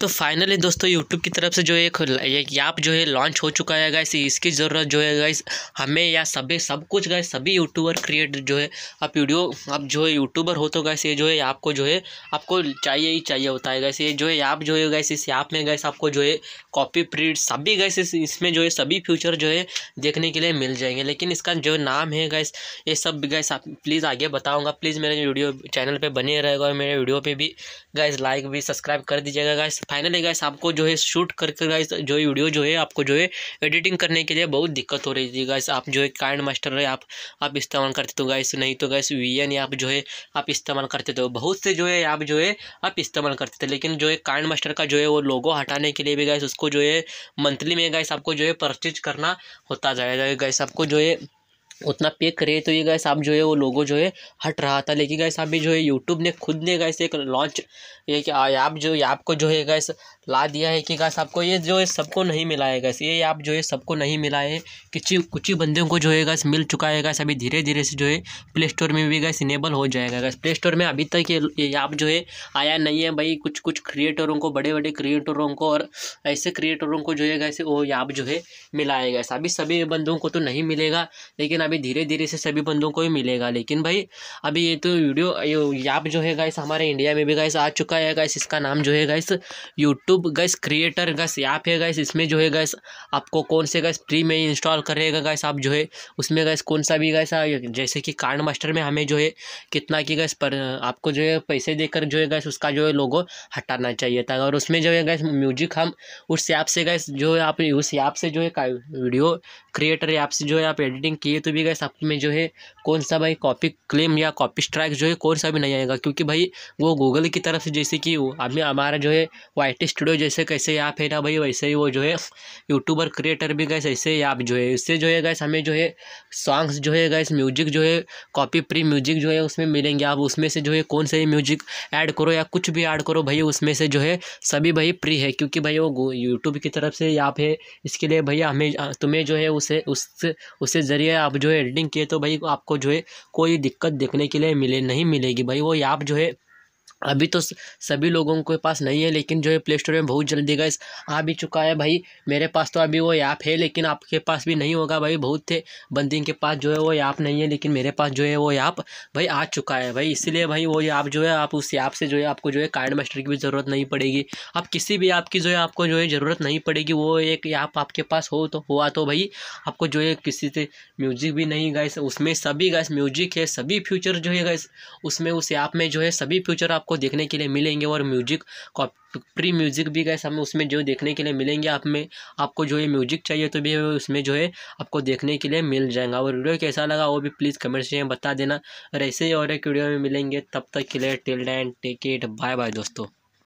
तो फाइनली दोस्तों यूट्यूब की तरफ से जो एक ऐप जो है लॉन्च हो चुका है गाइस इसकी ज़रूरत जो है गाइस हमें या सभी सब कुछ गाइस सभी यूट्यूबर क्रिएट जो है आप वीडियो आप जो है यूट्यूबर हो तो गाइस ये जो है आपको जो है आपको चाहिए ही चाहिए होता है गाइस ये जो है ऐप जो है गाइस इस ऐप में गाइस आपको जो है कॉपी प्रिंट सभी गाइस इसमें जो है सभी फ्यूचर जो है देखने के लिए मिल जाएंगे लेकिन इसका जो नाम है गाइस ये सब गाइस आप प्लीज़ आगे बताऊँगा प्लीज़ मेरे वीडियो चैनल पर बने रहेगा और मेरे वीडियो पर भी गाइस लाइक भी सब्सक्राइब कर दीजिएगा गाइस फाइनली गाइस आपको जो है शूट करके गाइस जो है वीडियो जो है आपको जो है एडिटिंग करने के लिए बहुत दिक्कत हो रही थी गाइस आप जो है काइंड मास्टर है आप आप इस्तेमाल करते तो गाइस नहीं तो गाइस वी एन आप जो है आप इस्तेमाल करते तो बहुत से जो है आप जो है आप इस्तेमाल करते थे लेकिन जो है काइंड मास्टर का जो है वो लोगो हटाने के लिए भी गाइस उसको जो है मंथली में गाइस आपको जो है परचेज करना होता जाएगा गाइस आपको जो है उतना पे करे तो ये गैस आप जो है वो लोगो जो है हट रहा था लेकिन गैस अभी जो है यूट्यूब ने खुद ने गैस एक लॉन्च ये कि ऐप जो ऐप को जो है गैस ला दिया है कि गैस आपको ये जो है सबको नहीं मिला है गैस ये ऐप जो है सबको नहीं मिला है किसी कुछ ही बंदों को जो है गैस मिल चुका है गैस अभी धीरे धीरे से जो है प्ले स्टोर में भी गैस इनेबल हो जाएगा गैस प्ले स्टोर में अभी तक ये ये ऐप जो है आया नहीं है भाई कुछ कुछ क्रिएटरों को बड़े बड़े क्रिएटरों को और ऐसे क्रिएटरों को जो है गैस वो ऐप जो है मिला है गैस अभी सभी बंदों को तो नहीं मिलेगा लेकिन अभी धीरे धीरे से सभी बंदों को ही मिलेगा लेकिन भाई अभी ये तो वीडियो ऐप जो है गाइस हमारे इंडिया में भी गाइस आ चुका है गाइस इसका नाम जो है guys YouTube guys creator guys app है गाइस इसमें जो है गाइस आपको कौन से गाइस फ्री में इंस्टॉल करेगा गाइस आप जो है उसमें गाइस कौन सा भी गाइस जैसे कि कार्ड मास्टर में हमें जो है कितना की गैस पर आपको जो है पैसे देकर जो है गैस उसका जो है लोगो हटाना चाहिए था और उसमें जो है गैस म्यूजिक हम उस ऐप से गैस जो है आप उस ऐप से जो है वीडियो क्रिएटर ऐप से जो है आप एडिटिंग किए तो भी गए आप में जो है कौन सा भाई कॉपी क्लेम या कॉपी स्ट्राइक जो है कौन सा भी नहीं आएगा क्योंकि भाई वो गूगल की तरफ से जैसे कि अभी हमारा जो है वाइट स्टूडियो जैसे कैसे ऐप है ना भाई वैसे ही वो जो है यूट्यूबर क्रिएटर भी गए ऐसे ही ऐप जो है इससे जो है गैस हमें जो है सॉन्ग्स जो है गैस म्यूजिक जो है कॉपी प्री म्यूजिक जो है उसमें मिलेंगे आप उसमें से जो है कौन से म्यूजिक ऐड करो या कुछ भी ऐड करो भाई उसमें से जो है सभी भाई प्री है क्योंकि भाई वो यूट्यूब की तरफ से ऐप है इसके लिए भैया हमें तुम्हें जो है उसे उस उससे ज़रिए आप जो जो है एडिटिंग किए तो भाई आपको जो है कोई दिक्कत देखने के लिए मिले नहीं मिलेगी भाई वो ऐप जो है अभी तो सभी लोगों के पास नहीं है लेकिन जो है प्ले स्टोर में बहुत जल्दी गए आ भी चुका है भाई मेरे पास तो अभी वो ऐप है लेकिन आपके पास भी नहीं होगा भाई बहुत थे बंदी के पास जो है वो ऐप नहीं है लेकिन मेरे पास जो है वो ऐप भाई आ चुका है भाई इसीलिए भाई वो ऐप जो है आप उस ऐप से जो है आपको जो है कार्ड मास्टर की भी ज़रूरत नहीं पड़ेगी आप किसी भी ऐप की जो है आपको जो है ज़रूरत नहीं पड़ेगी वो एक ऐप आपके पास हो तो हुआ तो भाई आपको जो है किसी से म्यूजिक भी नहीं गए उसमें सभी गए म्यूजिक है सभी फ्यूचर जो है गए उसमें उस ऐप में जो है सभी फ्यूचर आप आपको देखने के लिए मिलेंगे और म्यूजिक प्री म्यूजिक भी गए हमें उसमें जो देखने के लिए मिलेंगे आप में आपको जो है म्यूजिक चाहिए तो भी उसमें जो है आपको देखने के लिए मिल जाएगा और वीडियो कैसा लगा वो भी प्लीज़ कमेंट से बता देना और ऐसे ही और एक वीडियो में मिलेंगे तब तक के लिए till then take it bye bye दोस्तों